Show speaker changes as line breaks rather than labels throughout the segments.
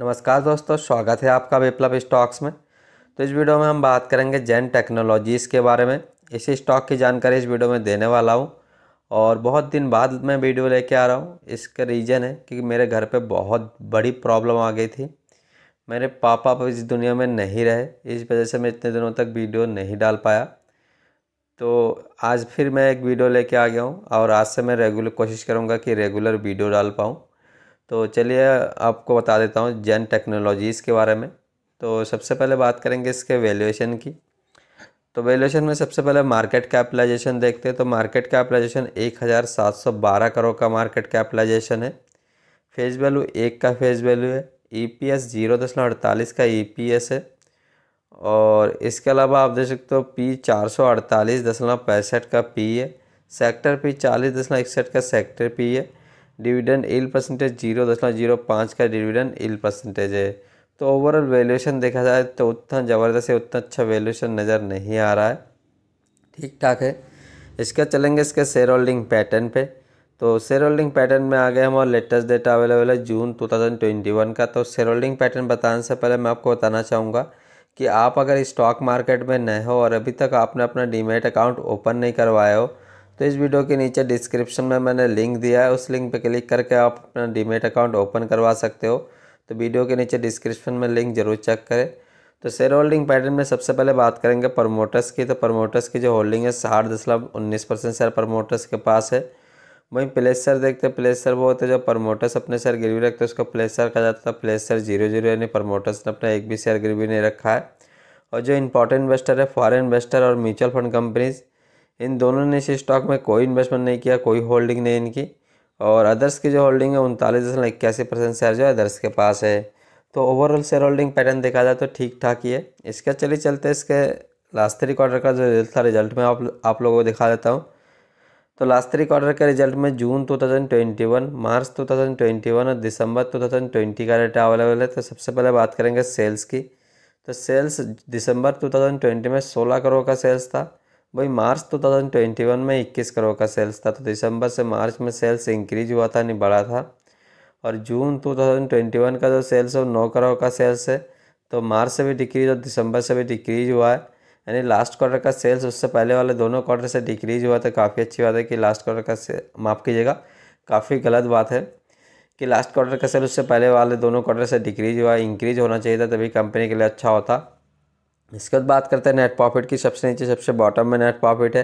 नमस्कार दोस्तों स्वागत है आपका विप्लव स्टॉक्स में तो इस वीडियो में हम बात करेंगे जैन टेक्नोलॉजीज़ के बारे में इसी स्टॉक की जानकारी इस वीडियो में देने वाला हूँ और बहुत दिन बाद मैं वीडियो लेके आ रहा हूँ इसका रीज़न है कि मेरे घर पे बहुत बड़ी प्रॉब्लम आ गई थी मेरे पापा इस दुनिया में नहीं रहे इस वजह से मैं इतने दिनों तक वीडियो नहीं डाल पाया तो आज फिर मैं एक वीडियो लेके आ गया हूँ और आज से मैं रेगुलर कोशिश करूँगा कि रेगुलर वीडियो डाल पाऊँ तो चलिए आपको बता देता हूँ जैन टेक्नोलॉजीज़ के बारे में तो सबसे पहले बात करेंगे इसके वैल्यूएशन की तो वैल्यूएशन में सबसे पहले मार्केट कैपिटलाइजेशन देखते हैं तो मार्केट कैपिटलाइजेशन एक हज़ार सात सौ बारह करोड़ का मार्केट कैपिटलाइजेशन है फेस वैल्यू एक का फेस वैल्यू है E e P S zero दशमलव अड़तालीस का ई पी एस है और इसके अलावा आप देख सकते हो पी चार सौ अड़तालीस दशमलव पैंसठ का पी है सेक्टर पी चालीस दशमलव इकसठ का सेक्टर पी है डिविडेंड इल परसेंटेज जीरो दशमलव जीरो पाँच का डिविडेंड इल परसेंटेज है तो ओवरऑल वैल्यूएशन देखा जाए तो उतना ज़बरदस्त है उतना अच्छा वैल्यूएशन नज़र नहीं आ रहा है ठीक ठाक है इसका चलेंगे इसके शेयर होल्डिंग पैटर्न पे तो शेयर होल्डिंग पैटर्न में आ गए हमारा लेटेस्ट डेटा अवेलेबल है जून वन का तो शेयर होल्डिंग पैटर्न बताने से पहले मैं आपको बताना चाहूँगा कि आप अगर स्टॉक मार्केट में नए हो और अभी तक आपने अपना डीमेट अकाउंट ओपन नहीं करवाया हो तो इस वीडियो के नीचे डिस्क्रिप्शन में मैंने लिंक दिया है उस लिंक पर क्लिक करके आप अपना डीमेट अकाउंट ओपन करवा सकते हो तो वीडियो के नीचे डिस्क्रिप्शन में लिंक जरूर चेक करें तो शेयर होल्डिंग पैटर्न में सबसे पहले बात करेंगे प्रमोटर्स की तो प्रमोटर्स की जो होल्डिंग है साठ दशमलव उन्नीस परसेंट शेयर प्रमोटर्स के पास है वहीं प्लेसर देखते हैं प्लेसर वो होते जो प्रमोटर्स अपने शेयर गिरवी रखते हैं उसको प्लेसर कहा जाता था प्लेसर जीरो जीरो यानी प्रमोटर्स ने अपना एक भी शेयर गिरवी नहीं रखा है और जो इंपॉर्टेंट इन्वेस्टर है फॉरन इन्वेस्टर और म्यूचुअल फंड कंपनीज़ इन दोनों ने इस स्टॉक में कोई इन्वेस्टमेंट नहीं किया कोई होल्डिंग नहीं इनकी और अदर्स की जो होल्डिंग है उनतालीस दशमलव इक्यासी परसेंट शेयर जो है अदर्स के पास है तो ओवरऑल शेयर होल्डिंग पैटर्न देखा जाए तो ठीक ठाक ही है इसके चलिए चलते इसके लास्ट थ्री क्वार्टर का जो रिजल्ट था रिजल्ट में आप आप लोगों को दिखा देता हूँ तो लास्ट थ्री क्वार्टर के रिजल्ट में जून वन मार्च वन और दिसंबर ट्वेंटी का डेटा अवेलेबल है तो सबसे पहले बात करेंगे सेल्स की तो सेल्स दिसंबर ट्वेंटी में सोलह करोड़ का सेल्स था भाई March two thousand twenty one में इक्कीस करोड़ का सेल्स था तो दिसंबर से मार्च में सेल्स इंक्रीज हुआ था नहीं बढ़ा था और June two thousand twenty one का जो सेल्स है वो नौ करोड़ का सेल्स है तो मार्च से भी डिक्रीज और दिसंबर से भी डिक्रीज हुआ है यानी लास्ट क्वार्टर का सेल्स उससे पहले वाले दोनों क्वार्टर से डिक्रीज हुआ था तो काफ़ी अच्छी बात है कि लास्ट क्वार्टर का से माफ़ कीजिएगा काफ़ी गलत बात है कि लास्ट क्वार्टर का सेल उससे पहले वाले दोनों क्वार्टर से डिक्रीज हुआ इंक्रीज होना चाहिए था तभी कंपनी के लिए अच्छा होता इसके बाद बात करते हैं नेट प्रॉफिट की सबसे नीचे सबसे बॉटम में नेट प्रॉफिट है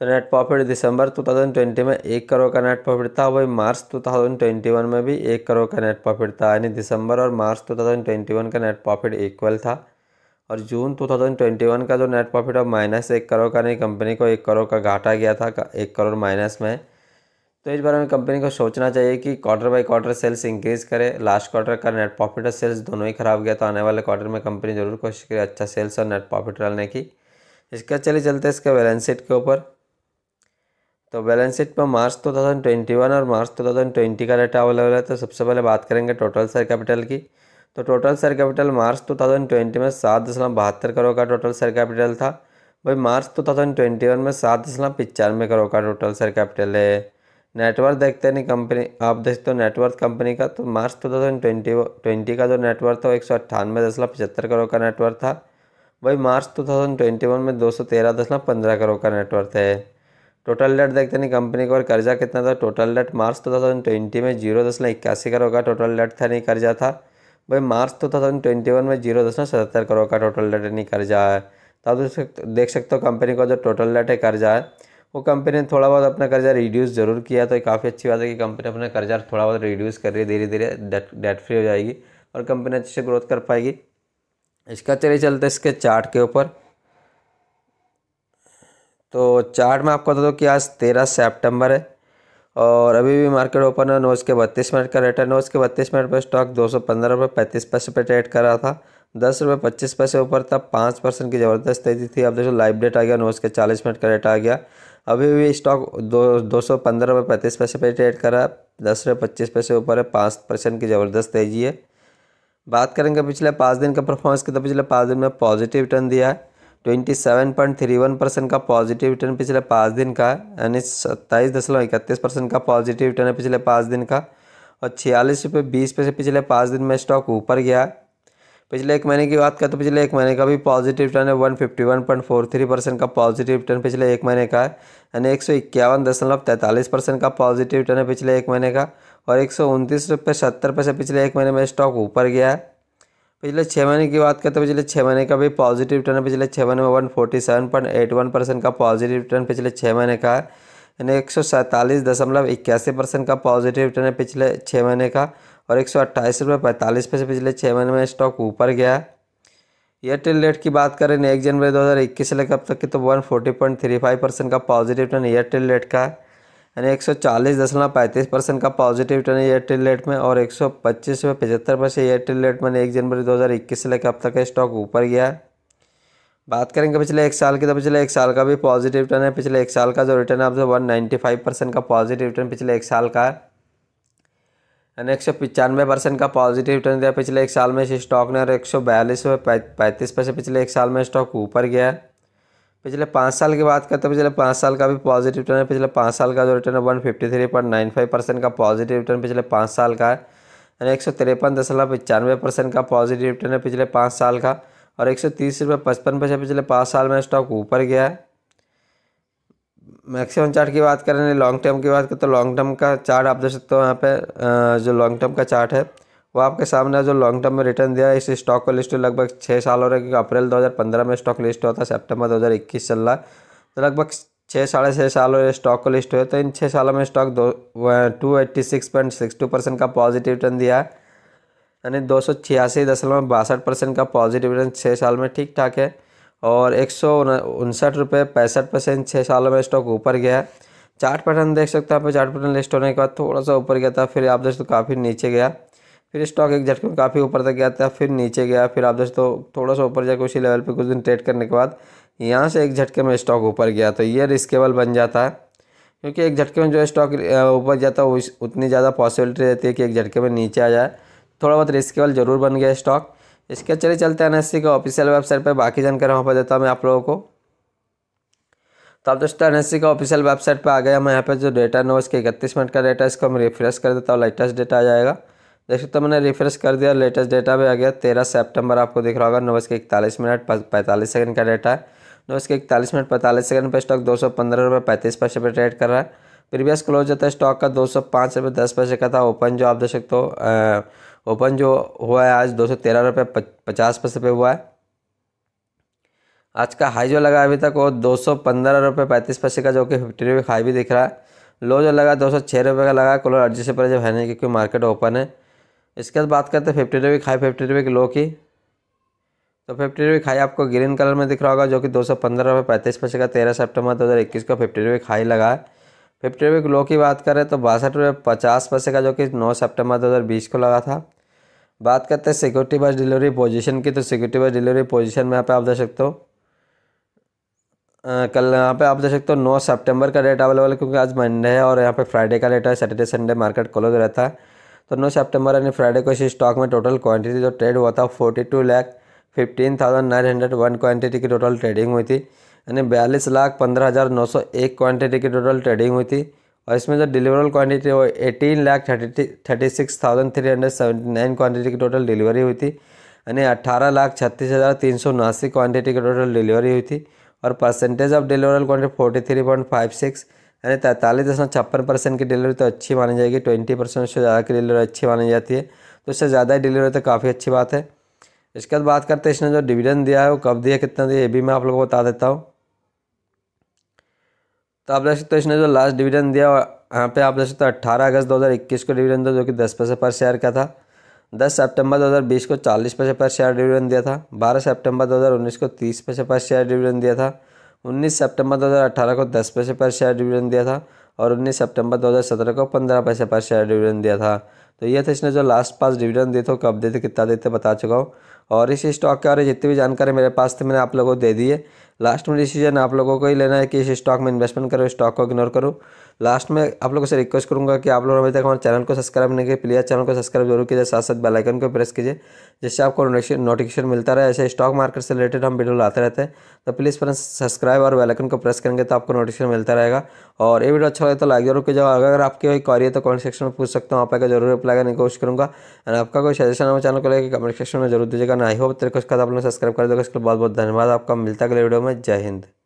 तो नेट प्रॉफिट दिसंबर 2020 में एक करोड़ का नेट प्रॉफिट था वही मार्च 2021 में भी एक करोड़ का नेट प्रॉफिट था यानी दिसंबर और मार्च 2021 का नेट प्रॉफिट इक्वल था और जून 2021 का जो नेट प्रॉफिट है माइनस एक करोड़ का नहीं कंपनी को एक करोड़ का घाटा गया था एक करोड़ माइनस में तो इस बारे में कंपनी को सोचना चाहिए कि quarter by quarter sales increase करे लास्ट क्वार्टर का नेट प्रॉफिट और सेल्स दोनों ही ख़राब गया तो आने वाले क्वार्टर में कंपनी जरूर कोशिश करे अच्छा सेल्स और नेट प्रॉफिट डालने की इसका चले चलते हैं इसके बैलेंस शीट के ऊपर तो बैलेंस शीट पर March two thousand twenty one और मार्च टू थाउजेंड ट्वेंटी का डेटा अवेलेबल है तो सबसे पहले बात करेंगे टोटल शेयर कैपिटल की तो total share capital March two thousand twenty में सात दशमलव बहत्तर करोड़ का टोटल शेयर कैपिटल था भाई March two thousand twenty one में सात दशमलव पिचानवे करोड़ का टोटल शेयर कैपिटल है नेटवर्क देखते नहीं कंपनी आप देखते हो नेटवर्क कंपनी का तो March two thousand twenty twenty का जो नेटवर्क था वो एक सौ अट्ठानवे दशमलव पचहत्तर करोड़ का नेटवर्क था वही March two thousand twenty one में दो सौ तेरह दशमलव पंद्रह करोड़ का नेटवर्क है टोटल डेट देखते नहीं कंपनी का और कर्जा कितना था total debt March two thousand twenty में जीरो दशमलव इक्यासी करोड़ का टोटल डेट था नहीं कर्जा था वही March two thousand twenty one में जीरो दशमलव सतहत्तर करोड़ का टोटल डेट नहीं कर्जा है तो आप देख सकते हो कंपनी का जो टोटल डेट है कर्जा है वो कंपनी ने थोड़ा बहुत अपना कर्जा रिड्यूस जरूर किया तो काफ़ी अच्छी बात है कि कंपनी अपना कर्जा थोड़ा बहुत रिड्यूस कर रही है धीरे धीरे डेट फ्री हो जाएगी और कंपनी अच्छे से ग्रोथ कर पाएगी इसका चले चलते इसके चार्ट के ऊपर तो चार्ट में आपको बता दो कि आज तेरह सेप्टेम्बर है और अभी भी मार्केट ओपन है नौ के बत्तीस मिनट का रेट है नौ के बत्तीस मिनट पर स्टॉक दो सौ पंद्रह रुपये पैंतीस पैसे पर ट्रेड कर रहा था दस रुपये पच्चीस पैसे ऊपर था पाँच परसेंट की ज़बरदस्त तेजी थी अब देखो लाइव डेट आ गया नौ के चालीस मिनट का रेट आ गया अभी भी स्टॉक दो दो सौ पंद्रह रुपये पैंतीस पैसे पे ट्रेड कर रहा है दस रुपये पच्चीस पैसे ऊपर है पाँच परसेंट की ज़बरदस्त तेजी है बात करेंगे पिछले पाँच दिन का परफॉर्मेंस की तो पिछले पाँच दिन में पॉजिटिव रिटर्न दिया है twenty seven point three one percent का पॉजिटिव रिटर्न पिछले पाँच दिन का है यानी सत्ताईस दशमलव इकतीस परसेंट का पॉजिटिव रिटर्न है पिछले पाँच दिन का और छियालीस रुपये बीस पैसे पिछले पाँच दिन में स्टॉक ऊपर गया पिछले एक महीने की बात करें तो पिछले एक महीने का भी पॉजिटिव रिटर्न है one fifty one point four three percent का पॉजिटिव रिटर्न पिछले एक महीने का है यानी एक सौ इक्यावन दशमलव तैंतालीस परसेंट का पॉजिटिव रिटर्न है पिछले एक महीने का और एक सौ उनतीस रुपये सत्तर पैसे पिछले एक महीने में स्टॉक ऊपर गया है पिछले छः महीने की बात करें तो पिछले छः महीने का भी पॉजिटिव रिटर्न है पिछले छः महीने में one forty seven point eight one percent का पॉजिटिव रिटर्न पिछले छः महीने का है यानी एक सौ सैंतालीस दशमलव इक्यासी परसेंट का पॉजिटिव रिटर्न है पिछले छः महीने का और एक सौ अट्ठाईस रुपये पैंतालीस पैसे पिछले छः महीने में स्टॉक ऊपर गया है एयरटेल रेट की बात करें एक जनवरी 2021 से लेकर अब तक की तो one forty point three five percent का पॉजिटिव रिटर्न एयरटेल रेट का है यानी एक सौ चालीस दशमलव पैंतीस परसेंट का पॉजिटिव रिटर्न एयरटेल रेट में और एक सौ पच्चीस रुपये पचहत्तर पैसे एयरटेल रेट में एक जनवरी 2021 से लेकर अब तक का स्टॉक ऊपर गया है बात करेंगे पिछले एक साल की तो पिछले एक साल का भी पॉजिटिव रिटर्न है पिछले एक साल का जो रिटर्न है आपसे वन नाइन्टी फाइव परसेंट का पॉजिटिव रिटर्न पिछले एक साल का है यानी एक सौ पचानवे परसेंट का पॉजिटिव रिटर्न दिया पिछले एक साल में इस स्टॉक ने और एक सौ बयालीस पैंतीस पैसे पिछले एक साल में स्टॉक ऊपर गया है पिछले पाँच साल की बात करते हैं पिछले पाँच साल का भी पॉजिटिव रिटर्न है पिछले पाँच साल का जो रिटर्न है one fifty three point nine five percent का पॉजिटिव रिटर्न पिछले पाँच साल का है यानी एक सौ तिरपन दशमलव पचानवे परसेंट का पॉजिटिव रिटर्न है पिछले पाँच साल का और एक सौ तीस रुपये पचपन पैसे पिछले पाँच साल में स्टॉक ऊपर गया है मैक्सिमम चार्ट की बात करें लॉन्ग टर्म की बात करें तो लॉन्ग टर्म का चार्ट आप देख सकते हो यहाँ पे जो लॉन्ग टर्म का चार्ट है वो आपके सामने जो लॉन्ग टर्म में रिटर्न दिया इस स्टॉक को लिस्ट लगभग छः साल हो रहा है क्योंकि अप्रैल दो में स्टॉक लिस्ट होता है सेप्टेम्बर दो चल रहा तो लगभग छः साढ़े छः साल हो स्टॉक को लिस्ट हुए तो इन छः सालों में स्टॉक दो two eighty six point six two percent का पॉजिटिव रिटर्न दिया है यानी दो सौ छियासी दशमलव बासठ परसेंट का पॉजिटिव रिटर्न छः साल में ठीक ठाक है और एक सौ उनसठ रुपये पैंसठ परसेंट छः सालों में स्टॉक ऊपर गया है चार्ट पैटर्न देख सकते हैं आप चार्ट पैटर्न लिस्ट होने के बाद थोड़ा सा ऊपर गया था फिर आप दोस्तों काफ़ी नीचे गया फिर स्टॉक एक झटके में काफ़ी ऊपर तक गया था फिर नीचे गया फिर आप दोस्तों थोड़ा सा ऊपर जाकर उसी लेवल पर कुछ दिन ट्रेड करने के बाद यहाँ से एक झटके में स्टॉक ऊपर गया तो ये रिस्केबल बन जाता है क्योंकि एक झटके में जो स्टॉक ऊपर जाता है उतनी ज़्यादा पॉसिबिलिटी रहती है कि एक झटके में नीचे आ जाए थोड़ा बहुत रिस्केबल ज़रूर बन गया स्टॉक इसके चले चलते हैं एन का ऑफिशियल वेबसाइट पर बाकी जानकारी वहाँ पर देता हूँ मैं आप लोगों को तो आप दोस्तों एन का ऑफिशियल वेबसाइट पर आ गया मैं यहाँ पर जो डेटा नो इसके इकतीस मिनट का डेटा इसको मैं रिफ्रेश कर देता हूँ लेटेस्ट डेटा आ जाएगा देख सकते हो मैंने रिफ्रेश कर दिया लेटेस्ट डेटा भी आ गया तेरह सेप्टेम्बर आपको दिख रहा होगा नौ बज के इकतालीस मिनट पैंतालीस सेकंड का डेटा है नौ बज के इकतालीस मिनट पैंतालीस सेकंड पर स्टॉक दो सौ पंद्रह रुपये पैंतीस पैसे पर ट्रेड कर रहा है प्रीवियस क्लोज होता है स्टॉक का दो सौ पाँच रुपये दस पैसे का था ओपन जो आप देख सकते हो ओपन जो हुआ है आज दो सौ तेरह रुपये पचास पैसे पे हुआ है आज का हाई जो लगा अभी तक वो दो सौ पंद्रह रुपये पैंतीस पैसे का जो कि फिफ्टी रुपये हाई भी दिख रहा है लो जो लगा दो सौ छः रुपये का लगा कलर अर्जी से पर जब है नहीं क्योंकि मार्केट ओपन है इसके बाद बात करते हैं फिफ्टी रुपये खाई फिफ्टी रुपये की लो की तो फिफ्टी रुपये खाई आपको ग्रीन कलर में दिख रहा होगा जो कि दो सौ पंद्रह रुपये पैंतीस पैसे का तेरह सेप्टेम्बर दो हज़ार इक्कीस का फिफ्टी रुपये खाई लगा है फिफ्टी रुपये लो की बात करें तो बासठ रुपये पचास पैसे का जो कि नौ सितंबर 2020 को लगा था बात करते हैं सिक्योरिटी बस डिलीवरी पोजीशन की तो सिक्योरिटी बस डिलीवरी पोजीशन में यहाँ पे आप देख सकते हो कल यहाँ पे आप देख सकते हो नौ सितंबर का डेट अवेलेबल है क्योंकि आज मंडे है और यहाँ पे फ्राइडे का डेट है सैटरडे संडे मार्केट क्लोज रहता है तो नौ सेप्टेम्बर यानी फ्राइडे को इसी स्टॉक में टोटल क्वान्टिटी जो ट्रेड हुआ था forty two lakh fifteen thousand nine hundred one quantity की टोटल ट्रेडिंग हुई थी यानी बयालीस लाख पंद्रह हज़ार नौ सौ एक क्वान्टिटी की टोटल ट्रेडिंग हुई थी और इसमें जो डिलीवरल क्वांटिटी वो eighteen lakh thirty thirty six thousand three hundred seventy nine quantity की टोटल डिलीवरी हुई थी यानी अट्ठारह लाख छत्तीस हज़ार तीन सौ उनासी क्वान्टिटी की टोटल डिलीवरी हुई थी और percentage of deliverable quantity forty three point five six यानी तैंतालीस दशमलव छप्पन परसेंट की डिलीवरी तो अच्छी मानी जाएगी ट्वेंटी परसेंट से ज़्यादा की डिलीवरी अच्छी मानी जाती है तो उससे ज़्यादा डिलीवरी तो काफ़ी अच्छी बात है इसके बाद बात करते हैं इसने जो डिविडेंड दिया है वो कब दिया कितना दिया ये भी मैं आप लोगों को बता देता हूँ तो आप देख सकते हो इसने जो लास्ट डिविडेंड दिया यहाँ पे आप देख सकते हो अट्ठारह अगस्त 2021 को डिविडेंड दिया जो कि दस पैसे पर शेयर का था दस सितंबर 2020 को चालीस पैसे पर शेयर डिविडेंड दिया था बारह सितंबर 2019 को तीस पैसे पर शेयर डिविडेंड दिया था उन्नीस सितंबर 2018 को दस पैसे पर शेयर डिविडेंड दिया था और उन्नीस सितंबर 2017 को पंद्रह पैसे पर शेयर डिविडेंड दिया था तो ये था इसने जो लास्ट पास डिविडेंड दे तो कब देते कितना देते बता चुका हूँ और इस स्टॉक के बारे में जितनी भी जानकारी मेरे पास थी मैंने आप लोगों को दे दी है लास्ट में डिसीजन आप लोगों को ही लेना है कि इस स्टॉक में इन्वेस्टमेंट करो स्टॉक को इग्नोर करो लास्ट में आप लोगों से रिक्वेस्ट करूँगा कि आप लोग अभी तक हमारे चैनल को सब्सक्राइब नहीं किया प्लीज़ चैनल को सब्सक्राइब जरूर कीजिए साथ साथ बेल आइकन को प्रेस कीजिए जिससे आपको नोटिफिकेशन मिलता रहे ऐसे स्टॉक मार्केट से रिलेटेड हम वीडियो लाते रहते हैं तो प्लीज़ फ्रेंड्स सब्सक्राइब और बेलाइकन को प्रेस करेंगे तो आपको नोटिफिकेशन मिलता रहेगा और ये वीडियो अच्छा लगे तो लाइक जरूर कीजिए अगर आपकी कोई क्वारी है तो कमेंट सेक्शन में पूछ सकता हूँ आप आगे जरूर रिप्लाई करने की कोशिश करूँगा एंड आपका कोई सजेशन हमारे चैनल को लेकर कमेंट सेक्शन में जरूर दीजिएगा ना आई होप तेरे को आप लोग सब्सक्राइब कर देगा उसके बहुत बहुत धन्यवाद आपका मिलता अगले वीडियो में जय हिंद